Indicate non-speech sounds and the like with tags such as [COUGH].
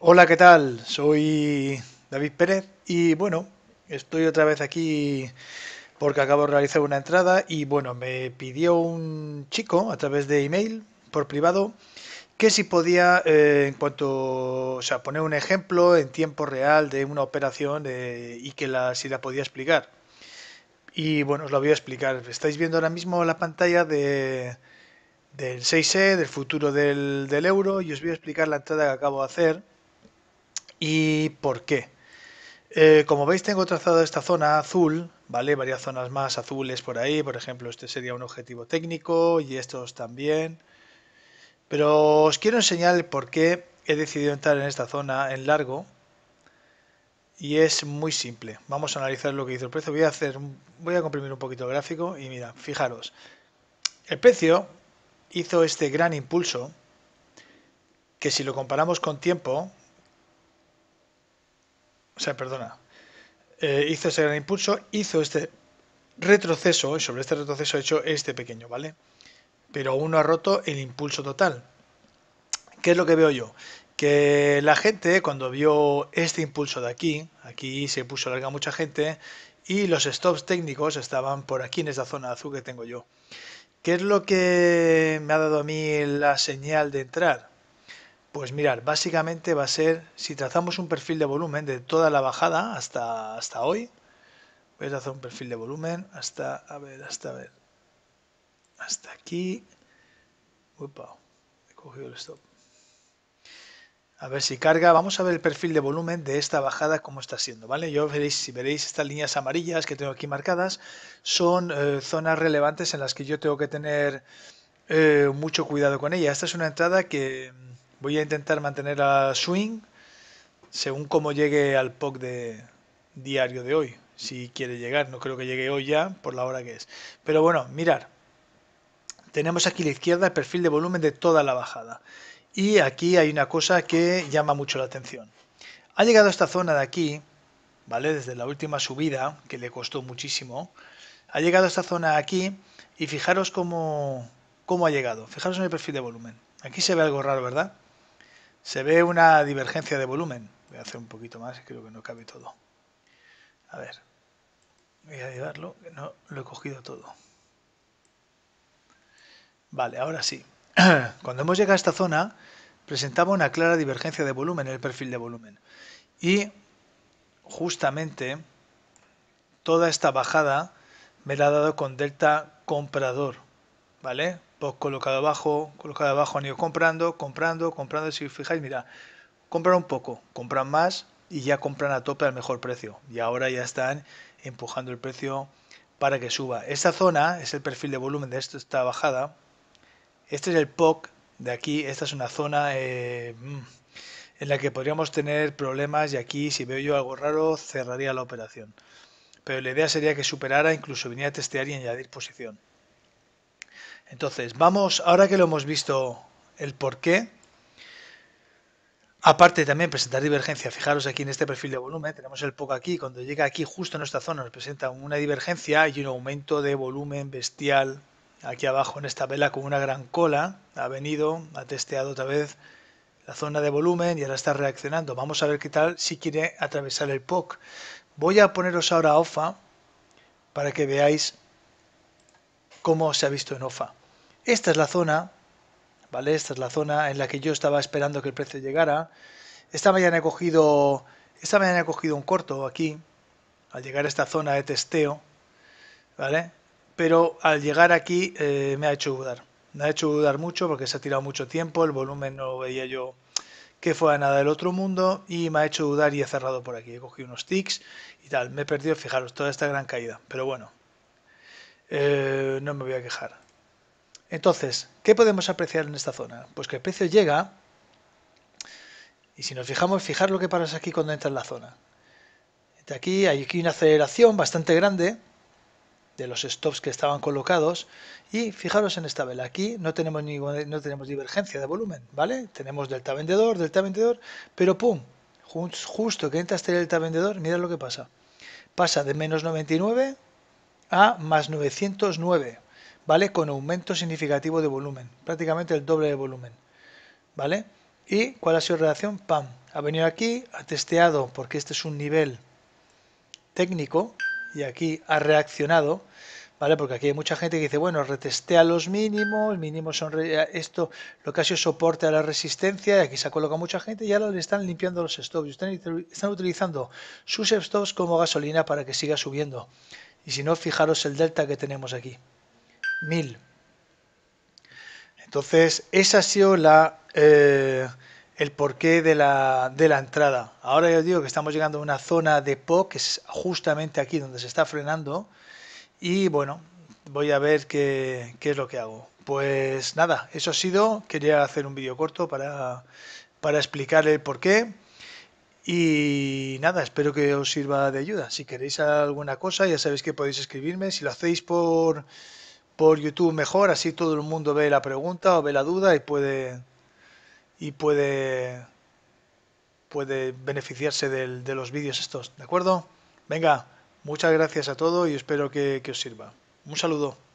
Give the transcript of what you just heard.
Hola, ¿qué tal? Soy David Pérez y bueno, estoy otra vez aquí porque acabo de realizar una entrada y bueno, me pidió un chico a través de email por privado que si podía, eh, en cuanto, o sea, poner un ejemplo en tiempo real de una operación eh, y que la, si la podía explicar. Y bueno, os lo voy a explicar. Estáis viendo ahora mismo la pantalla de, del 6E, del futuro del, del euro, y os voy a explicar la entrada que acabo de hacer y por qué. Eh, como veis tengo trazado esta zona azul, ¿vale? Varias zonas más azules por ahí, por ejemplo, este sería un objetivo técnico y estos también. Pero os quiero enseñar por qué he decidido entrar en esta zona en largo. Y es muy simple. Vamos a analizar lo que hizo el precio. Voy a hacer, voy a comprimir un poquito el gráfico y mira, fijaros. El precio hizo este gran impulso que si lo comparamos con tiempo, o sea, perdona, eh, hizo ese gran impulso, hizo este retroceso, y sobre este retroceso he hecho este pequeño, ¿vale? pero uno ha roto el impulso total. ¿Qué es lo que veo yo? Que la gente cuando vio este impulso de aquí, aquí se puso larga mucha gente y los stops técnicos estaban por aquí en esta zona azul que tengo yo. ¿Qué es lo que me ha dado a mí la señal de entrar? Pues mirar, básicamente va a ser, si trazamos un perfil de volumen de toda la bajada hasta, hasta hoy, voy a trazar un perfil de volumen hasta, a ver, hasta, a ver, hasta aquí. he cogido el stop. A ver si carga. Vamos a ver el perfil de volumen de esta bajada, cómo está siendo, ¿vale? Yo veréis, si veréis estas líneas amarillas que tengo aquí marcadas, son eh, zonas relevantes en las que yo tengo que tener eh, mucho cuidado con ella. Esta es una entrada que mm, voy a intentar mantener a swing según cómo llegue al POC de diario de hoy. Si quiere llegar, no creo que llegue hoy ya por la hora que es. Pero bueno, mirar tenemos aquí a la izquierda el perfil de volumen de toda la bajada. Y aquí hay una cosa que llama mucho la atención. Ha llegado a esta zona de aquí, ¿vale? Desde la última subida, que le costó muchísimo. Ha llegado a esta zona aquí y fijaros cómo, cómo ha llegado. Fijaros en el perfil de volumen. Aquí se ve algo raro, ¿verdad? Se ve una divergencia de volumen. Voy a hacer un poquito más, creo que no cabe todo. A ver, voy a llevarlo, que no lo he cogido todo. Vale, ahora sí. [CLEARS THROAT] Cuando hemos llegado a esta zona, presentaba una clara divergencia de volumen en el perfil de volumen. Y justamente toda esta bajada me la ha dado con delta comprador, ¿vale? Pues colocado abajo, colocado abajo han ido comprando, comprando, comprando. Si os fijáis, mira, compran un poco, compran más y ya compran a tope al mejor precio. Y ahora ya están empujando el precio para que suba. Esta zona es el perfil de volumen de esta bajada, este es el POC de aquí, esta es una zona eh, mm, en la que podríamos tener problemas y aquí si veo yo algo raro cerraría la operación. Pero la idea sería que superara, incluso viniera a testear y añadir posición. Entonces, vamos, ahora que lo hemos visto el por qué, aparte también presentar divergencia. Fijaros aquí en este perfil de volumen, tenemos el POC aquí, cuando llega aquí justo en esta zona nos presenta una divergencia y un aumento de volumen bestial aquí abajo en esta vela con una gran cola, ha venido, ha testeado otra vez la zona de volumen y ahora está reaccionando. Vamos a ver qué tal si quiere atravesar el POC. Voy a poneros ahora OFA para que veáis cómo se ha visto en OFA. Esta es la zona, ¿vale? Esta es la zona en la que yo estaba esperando que el precio llegara. Esta mañana he cogido, esta mañana he cogido un corto aquí, al llegar a esta zona de testeo, ¿vale? pero al llegar aquí eh, me ha hecho dudar. Me ha hecho dudar mucho porque se ha tirado mucho tiempo, el volumen no veía yo que fuera nada del otro mundo y me ha hecho dudar y he cerrado por aquí. He cogido unos tics y tal. Me he perdido, fijaros, toda esta gran caída. Pero bueno, eh, no me voy a quejar. Entonces, ¿qué podemos apreciar en esta zona? Pues que el precio llega y si nos fijamos, fijar lo que pasa aquí cuando entra en la zona. aquí hay aquí una aceleración bastante grande de los stops que estaban colocados y fijaros en esta vela, aquí no tenemos, ni no tenemos divergencia de volumen, ¿vale? Tenemos delta vendedor, delta vendedor, pero pum, justo que entra este delta vendedor, mira lo que pasa. Pasa de menos 99 a más 909, ¿vale? Con aumento significativo de volumen, prácticamente el doble de volumen, ¿vale? ¿Y cuál ha sido la reacción? ¡Pam! Ha venido aquí, ha testeado, porque este es un nivel técnico, y aquí ha reaccionado, ¿vale? Porque aquí hay mucha gente que dice, bueno, retestea los mínimos, mínimos son eh, esto, lo que ha sido soporte a la resistencia, y aquí se ha colocado mucha gente y ahora le están limpiando los stops, están, están utilizando sus stops como gasolina para que siga subiendo. Y si no, fijaros el delta que tenemos aquí, 1000. Entonces, esa ha sido la... Eh, el porqué de la, de la entrada. Ahora ya os digo que estamos llegando a una zona de POC. que es justamente aquí donde se está frenando. Y bueno, voy a ver qué, qué es lo que hago. Pues nada, eso ha sido. Quería hacer un vídeo corto para, para explicar el porqué. Y nada, espero que os sirva de ayuda. Si queréis alguna cosa, ya sabéis que podéis escribirme. Si lo hacéis por, por YouTube, mejor. Así todo el mundo ve la pregunta o ve la duda y puede y puede, puede beneficiarse de los vídeos estos, ¿de acuerdo? Venga, muchas gracias a todos y espero que os sirva. Un saludo.